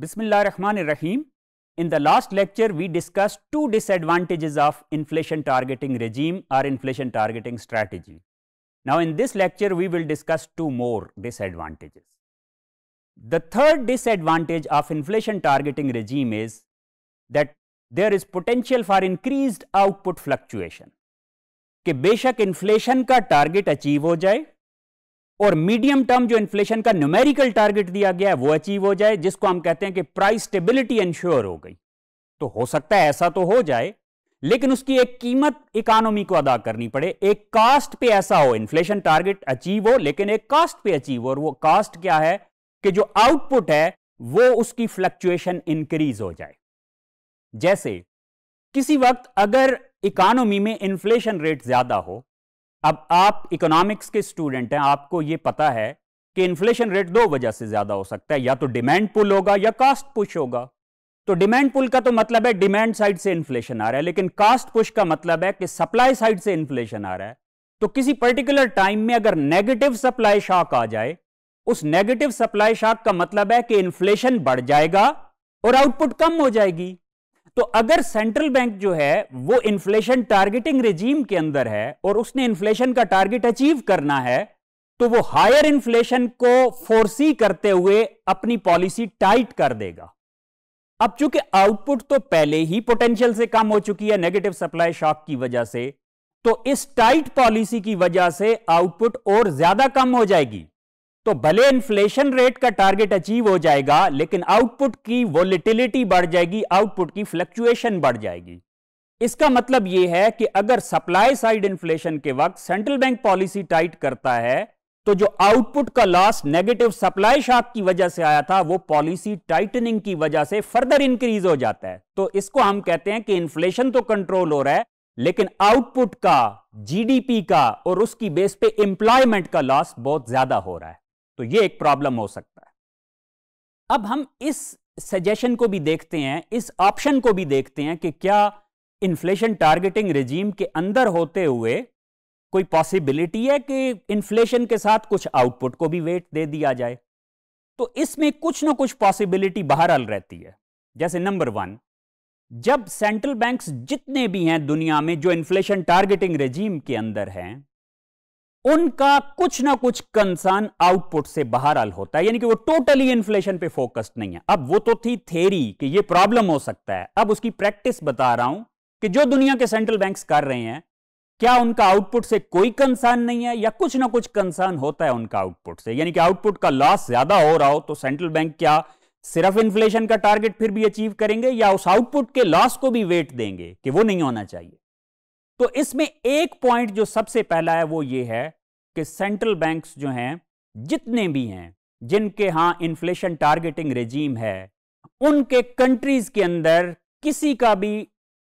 Bismillah Rahman Rahim. In the last lecture, we discussed two disadvantages of inflation targeting regime or inflation targeting strategy. Now, in this lecture, we will discuss two more disadvantages. The third disadvantage of inflation targeting regime is that there is potential for increased output fluctuation. कि बेशक inflation का target achieve हो जाए और medium term जो inflation का numerical target दिया गया है वो अचीव हो जाए जिसको हम कहते हैं कि प्राइस स्टेबिलिटी इंश्योर हो गई तो हो सकता है ऐसा तो हो जाए लेकिन उसकी एक कीमत इकोनॉमी को अदा करनी पड़े एक कास्ट पे ऐसा हो इन्फ्लेशन टारगेट अचीव हो लेकिन एक कास्ट पे अचीव हो और वो कास्ट क्या है कि जो आउटपुट है वो उसकी फ्लक्चुएशन इंक्रीज हो जाए जैसे किसी वक्त अगर इकोनॉमी में इन्फ्लेशन रेट ज्यादा हो अब आप इकोनॉमिक्स के स्टूडेंट हैं आपको ये पता है कि इन्फ्लेशन रेट दो वजह से ज्यादा हो सकता है या तो डिमांड पुल होगा या कास्ट पुश होगा तो डिमांड पुल का तो मतलब है डिमांड साइड से इन्फ्लेशन आ रहा है लेकिन कास्ट पुश का मतलब है कि सप्लाई साइड से इन्फ्लेशन आ रहा है तो किसी पर्टिकुलर टाइम में अगर नेगेटिव सप्लाई शॉक आ जाए उस नेगेटिव सप्लाई शॉक का मतलब है कि इन्फ्लेशन बढ़ जाएगा और आउटपुट कम हो जाएगी तो अगर सेंट्रल बैंक जो है वो इन्फ्लेशन टारगेटिंग रिजीम के अंदर है और उसने इन्फ्लेशन का टारगेट अचीव करना है तो वो हायर इन्फ्लेशन को फोर्सी करते हुए अपनी पॉलिसी टाइट कर देगा अब चूंकि आउटपुट तो पहले ही पोटेंशियल से कम हो चुकी है नेगेटिव सप्लाई शॉक की वजह से तो इस टाइट पॉलिसी की वजह से आउटपुट और ज्यादा कम हो जाएगी तो भले इन्फ्लेशन रेट का टारगेट अचीव हो जाएगा लेकिन आउटपुट की वोलिटिलिटी बढ़ जाएगी आउटपुट की फ्लक्चुएशन बढ़ जाएगी इसका मतलब यह है कि अगर सप्लाई साइड इन्फ्लेशन के वक्त सेंट्रल बैंक पॉलिसी टाइट करता है तो जो आउटपुट का लॉस नेगेटिव सप्लाई शॉक की वजह से आया था वो पॉलिसी टाइटनिंग की वजह से फर्दर इंक्रीज हो जाता है तो इसको हम कहते हैं कि इन्फ्लेशन तो कंट्रोल हो रहा है लेकिन आउटपुट का जीडीपी का और उसकी बेस पे एम्प्लॉयमेंट का लॉस बहुत ज्यादा हो रहा है तो ये एक प्रॉब्लम हो सकता है अब हम इस सजेशन को भी देखते हैं इस ऑप्शन को भी देखते हैं कि क्या इन्फ्लेशन टारगेटिंग रेजीम के अंदर होते हुए कोई पॉसिबिलिटी है कि इन्फ्लेशन के साथ कुछ आउटपुट को भी वेट दे दिया जाए तो इसमें कुछ ना कुछ पॉसिबिलिटी बाहर आल रहती है जैसे नंबर वन जब सेंट्रल बैंक्स जितने भी हैं दुनिया में जो इन्फ्लेशन टारगेटिंग रेजीम के अंदर हैं उनका कुछ ना कुछ कंसर्न आउटपुट से बाहर हल होता है यानी कि वो टोटली इन्फ्लेशन पे फोकस्ड नहीं है अब वो तो थी थेरी कि ये प्रॉब्लम हो सकता है अब उसकी प्रैक्टिस बता रहा हूं कि जो दुनिया के सेंट्रल बैंक्स कर रहे हैं क्या उनका आउटपुट से कोई कंसर्न नहीं है या कुछ ना कुछ कंसर्न होता है उनका आउटपुट से यानी कि आउटपुट का लॉस ज्यादा हो रहा हो तो सेंट्रल बैंक क्या सिर्फ इन्फ्लेशन का टारगेट फिर भी अचीव करेंगे या उस आउटपुट के लॉस को भी वेट देंगे कि वो नहीं होना चाहिए तो इसमें एक पॉइंट जो सबसे पहला है वो ये है कि सेंट्रल बैंक्स जो हैं जितने भी हैं जिनके हां इन्फ्लेशन टारगेटिंग रेजीम है उनके कंट्रीज के अंदर किसी का भी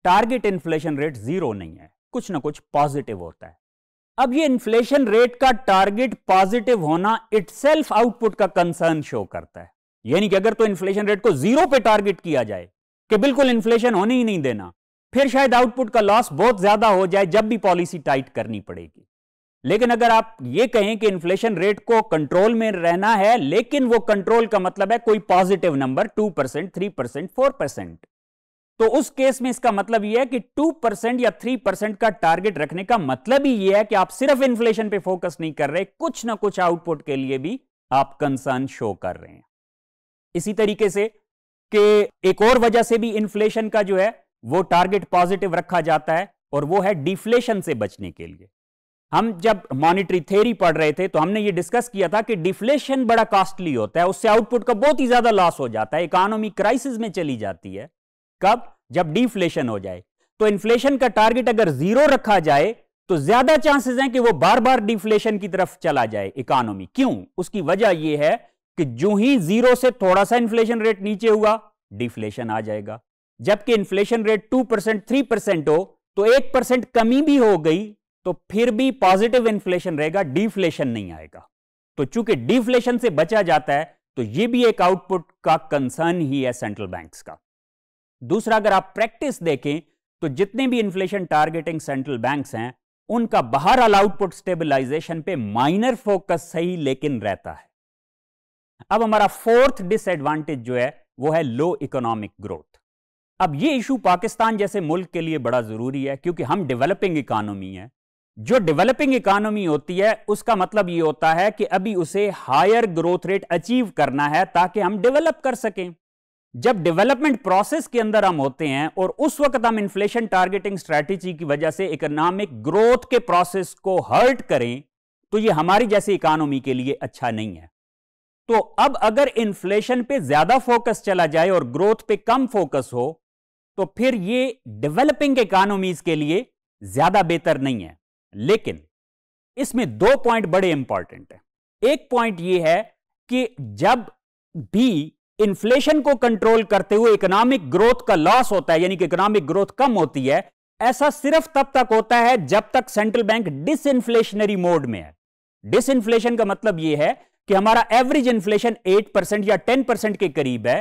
टारगेट इन्फ्लेशन रेट जीरो नहीं है कुछ ना कुछ पॉजिटिव होता है अब ये इन्फ्लेशन रेट का टारगेट पॉजिटिव होना इटसेल्फ आउटपुट का कंसर्न शो करता है यानी कि अगर तो इन्फ्लेशन रेट को जीरो पे टारगेट किया जाए कि बिल्कुल इन्फ्लेशन होने ही नहीं देना फिर शायद आउटपुट का लॉस बहुत ज्यादा हो जाए जब भी पॉलिसी टाइट करनी पड़ेगी लेकिन अगर आप ये कहें कि इन्फ्लेशन रेट को कंट्रोल में रहना है लेकिन वो कंट्रोल का मतलब है कोई positive number two percent three percent four percent तो उस केस में इसका मतलब यह है कि टू परसेंट या थ्री परसेंट का टारगेट रखने का मतलब ही यह है कि आप सिर्फ इन्फ्लेशन पे फोकस नहीं कर रहे कुछ ना कुछ आउटपुट के लिए भी आप कंसर्न शो कर रहे हैं इसी तरीके से कि एक और वजह से भी इन्फ्लेशन का जो है वो टारगेट पॉजिटिव रखा जाता है और वो है डिफ्लेशन से बचने के लिए हम जब मॉनिटरी थेरी पढ़ रहे थे तो हमने ये डिस्कस किया था कि डिफ्लेशन बड़ा कॉस्टली होता है उससे आउटपुट का बहुत ही ज्यादा लॉस हो जाता है इकोनॉमी क्राइसिस में चली जाती है कब जब डिफ्लेशन हो जाए तो इन्फ्लेशन का टारगेट अगर जीरो रखा जाए तो ज्यादा चांसेस हैं कि वो बार बार डिफ्लेशन की तरफ चला जाए इकोनॉमी क्यों उसकी वजह यह है कि जो ही जीरो से थोड़ा सा इन्फ्लेशन रेट नीचे हुआ डिफ्लेशन आ जाएगा जबकि inflation rate two percent three percent हो तो एक परसेंट कमी भी हो गई तो फिर भी पॉजिटिव इन्फ्लेशन रहेगा डिफ्लेशन नहीं आएगा तो चूंकि डिफ्लेशन से बचा जाता है तो यह भी एक आउटपुट का कंसर्न ही है सेंट्रल बैंक का दूसरा अगर आप प्रैक्टिस देखें तो जितने भी इन्फ्लेशन टारगेटिंग सेंट्रल बैंक्स हैं उनका अल आउटपुट स्टेबिलाईजेशन पे माइनर फोकस सही लेकिन रहता है अब हमारा फोर्थ डिसएडवांटेज जो है वो है लो इकोनॉमिक ग्रोथ अब ये इशू पाकिस्तान जैसे मुल्क के लिए बड़ा ज़रूरी है क्योंकि हम डेवलपिंग इकानमी है जो डेवलपिंग इकानमी होती है उसका मतलब ये होता है कि अभी उसे हायर ग्रोथ रेट अचीव करना है ताकि हम डेवलप कर सकें जब डेवलपमेंट प्रोसेस के अंदर हम होते हैं और उस वक्त हम इन्फ्लेशन टारगेटिंग स्ट्रेटेजी की वजह से इकोनॉमिक ग्रोथ के प्रोसेस को हर्ट करें तो ये हमारी जैसी इकानमी के लिए अच्छा नहीं है तो अब अगर इन्फ्लेशन पे ज्यादा फोकस चला जाए और ग्रोथ पे कम फोकस हो तो फिर ये डेवलपिंग इकोनॉमीज के लिए ज्यादा बेहतर नहीं है लेकिन इसमें दो पॉइंट बड़े इंपॉर्टेंट हैं एक पॉइंट ये है कि जब भी इन्फ्लेशन को कंट्रोल करते हुए इकोनॉमिक ग्रोथ का लॉस होता है यानी कि इकोनॉमिक ग्रोथ कम होती है ऐसा सिर्फ तब तक होता है जब तक सेंट्रल बैंक इन्फ्लेशनरी मोड में है इन्फ्लेशन का मतलब यह है कि हमारा एवरेज इन्फ्लेशन 8 परसेंट या 10 परसेंट के करीब है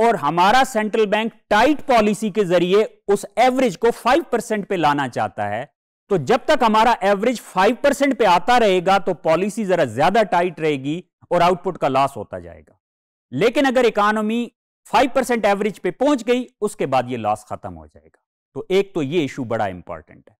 और हमारा सेंट्रल बैंक टाइट पॉलिसी के जरिए उस एवरेज को 5 परसेंट पे लाना चाहता है तो जब तक हमारा एवरेज 5 परसेंट पे आता रहेगा तो पॉलिसी जरा ज्यादा टाइट रहेगी और आउटपुट का लॉस होता जाएगा लेकिन अगर इकोनॉमी 5 परसेंट एवरेज पे पहुंच गई उसके बाद ये लॉस खत्म हो जाएगा तो एक तो ये इशू बड़ा इंपॉर्टेंट है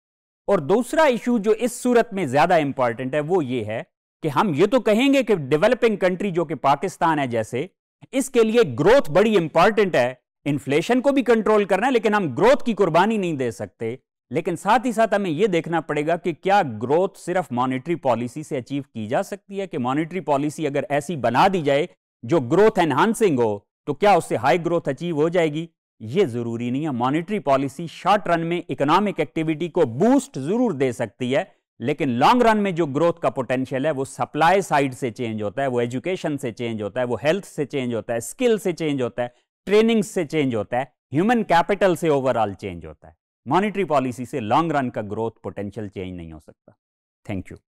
और दूसरा इशू जो इस सूरत में ज्यादा इंपॉर्टेंट है वो ये है कि हम ये तो कहेंगे कि डेवलपिंग कंट्री जो कि पाकिस्तान है जैसे इसके लिए ग्रोथ बड़ी इंपॉर्टेंट है इन्फ्लेशन को भी कंट्रोल करना है लेकिन हम ग्रोथ की कुर्बानी नहीं दे सकते लेकिन साथ ही साथ हमें यह देखना पड़ेगा कि क्या ग्रोथ सिर्फ मॉनेटरी पॉलिसी से अचीव की जा सकती है कि मॉनेटरी पॉलिसी अगर ऐसी बना दी जाए जो ग्रोथ एनहांसिंग हो तो क्या उससे हाई ग्रोथ अचीव हो जाएगी यह जरूरी नहीं है मॉनेटरी पॉलिसी शॉर्ट रन में इकोनॉमिक एक्टिविटी को बूस्ट जरूर दे सकती है लेकिन लॉन्ग रन में जो ग्रोथ का पोटेंशियल है वो सप्लाई साइड से चेंज होता है वो एजुकेशन से चेंज होता है वो हेल्थ से चेंज होता है स्किल से चेंज होता है ट्रेनिंग से चेंज होता है ह्यूमन कैपिटल से ओवरऑल चेंज होता है मॉनिटरी पॉलिसी से लॉन्ग रन का ग्रोथ पोटेंशियल चेंज नहीं हो सकता थैंक यू